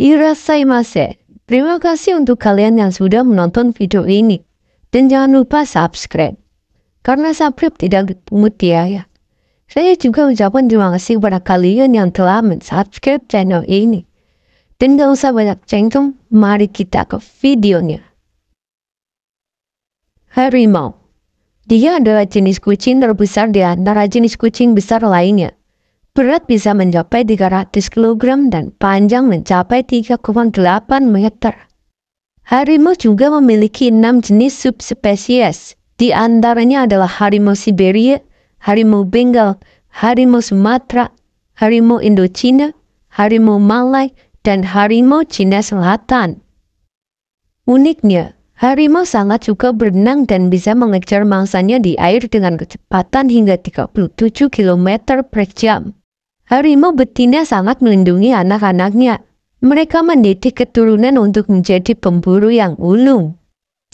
Irasaimase. Terima kasih untuk kalian yang sudah menonton video ini. Dan jangan lupa subscribe. Karena subscribe tidak ya, ya. Saya juga ucapkan terima kasih kepada kalian yang telah mensubscribe channel ini. Dan gak usah banyak cengcong, mari kita ke videonya. Harimau Dia adalah jenis kucing terbesar di antara jenis kucing besar lainnya. Berat bisa mencapai 300 kg dan panjang mencapai 3,8 meter. Harimau juga memiliki enam jenis subspesies, di antaranya adalah harimau Siberia, harimau Bengal, harimau Sumatera, harimau Indochina, harimau Malai, dan harimau Cina Selatan. Uniknya, harimau sangat suka berenang dan bisa mengejar mangsanya di air dengan kecepatan hingga 37 km per jam harimau betina sangat melindungi anak-anaknya. Mereka mendidik keturunan untuk menjadi pemburu yang ulung.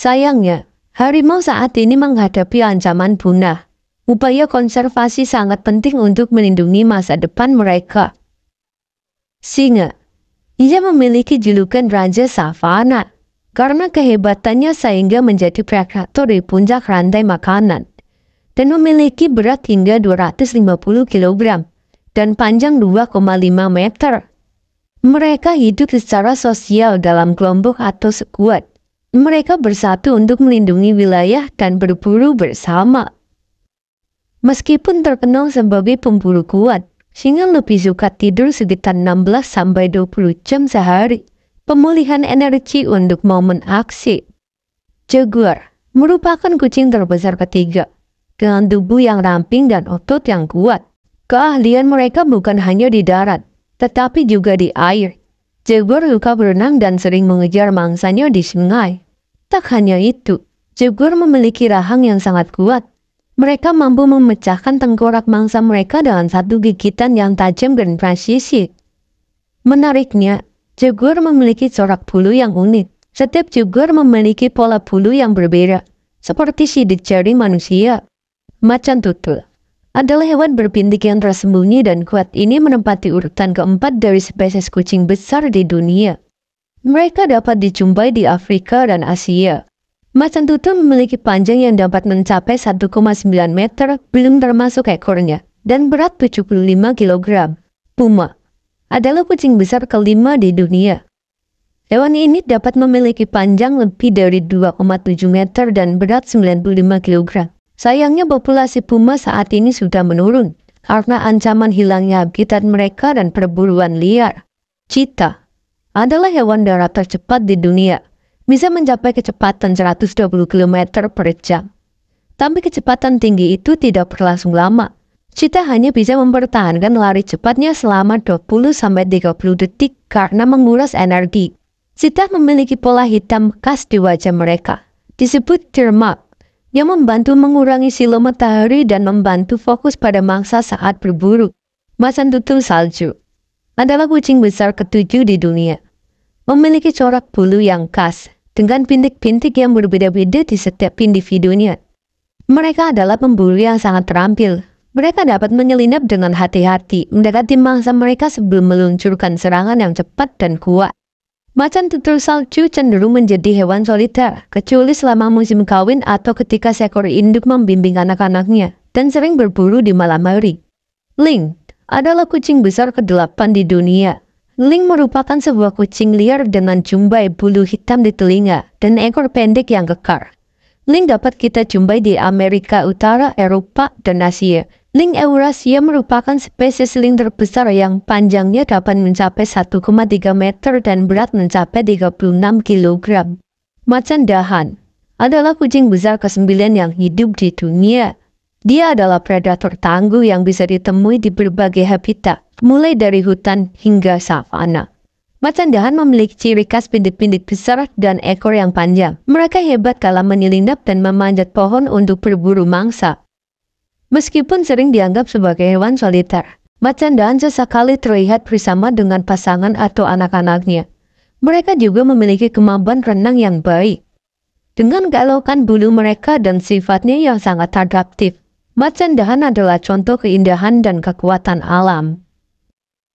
Sayangnya, harimau saat ini menghadapi ancaman punah. Upaya konservasi sangat penting untuk melindungi masa depan mereka. Singa Ia memiliki julukan Raja Savana karena kehebatannya sehingga menjadi predator di puncak rantai makanan dan memiliki berat hingga 250 kg dan panjang 2,5 meter. Mereka hidup secara sosial dalam kelompok atau sekuat. Mereka bersatu untuk melindungi wilayah dan berburu bersama. Meskipun terkenal sebagai pemburu kuat, singa lebih suka tidur sekitar 16-20 jam sehari. Pemulihan energi untuk momen aksi. Jaguar merupakan kucing terbesar ketiga, dengan tubuh yang ramping dan otot yang kuat. Keahlian mereka bukan hanya di darat, tetapi juga di air. Jaguar luka berenang dan sering mengejar mangsanya di sungai. Tak hanya itu, jaguar memiliki rahang yang sangat kuat. Mereka mampu memecahkan tengkorak mangsa mereka dengan satu gigitan yang tajam dan presisi. Menariknya, jaguar memiliki corak bulu yang unik. Setiap jaguar memiliki pola bulu yang berbeda, seperti sidik jari manusia. Macan tutul adalah hewan berpindik yang tersembunyi dan kuat ini menempati urutan keempat dari spesies kucing besar di dunia. Mereka dapat dijumpai di Afrika dan Asia. Macan tutul memiliki panjang yang dapat mencapai 1,9 meter, belum termasuk ekornya, dan berat 75 kg. Puma adalah kucing besar kelima di dunia. Hewan ini dapat memiliki panjang lebih dari 2,7 meter dan berat 95 kg. Sayangnya populasi puma saat ini sudah menurun karena ancaman hilangnya habitat mereka dan perburuan liar. Cita adalah hewan darat tercepat di dunia, bisa mencapai kecepatan 120 km per jam. Tapi kecepatan tinggi itu tidak berlangsung lama. Cita hanya bisa mempertahankan lari cepatnya selama 20-30 detik karena menguras energi. Cita memiliki pola hitam khas di wajah mereka, disebut derma yang membantu mengurangi silo matahari dan membantu fokus pada mangsa saat berburu. Masan tutul salju adalah kucing besar ketujuh di dunia. Memiliki corak bulu yang khas dengan pintik-pintik yang berbeda-beda di setiap individunya. Mereka adalah pemburu yang sangat terampil. Mereka dapat menyelinap dengan hati-hati mendekati mangsa mereka sebelum meluncurkan serangan yang cepat dan kuat. Macan tutul salju cenderung menjadi hewan soliter, kecuali selama musim kawin atau ketika seekor induk membimbing anak-anaknya, dan sering berburu di malam hari. Link adalah kucing besar ke kedelapan di dunia. Link merupakan sebuah kucing liar dengan jumbai bulu hitam di telinga dan ekor pendek yang kekar. Link dapat kita jumpai di Amerika Utara, Eropa, dan Asia, Ling Eurasia merupakan spesies ling terbesar yang panjangnya dapat mencapai 1,3 meter dan berat mencapai 36 kg. Macan dahan adalah kucing besar ke-9 yang hidup di dunia. Dia adalah predator tangguh yang bisa ditemui di berbagai habitat, mulai dari hutan hingga savana. Macan dahan memiliki ciri khas pindit-pindit besar dan ekor yang panjang. Mereka hebat kala menyelinap dan memanjat pohon untuk berburu mangsa. Meskipun sering dianggap sebagai hewan soliter, macan dan sekali terlihat bersama dengan pasangan atau anak-anaknya. Mereka juga memiliki kemampuan renang yang baik. Dengan galaukan bulu mereka dan sifatnya yang sangat adaptif, macan dahan adalah contoh keindahan dan kekuatan alam.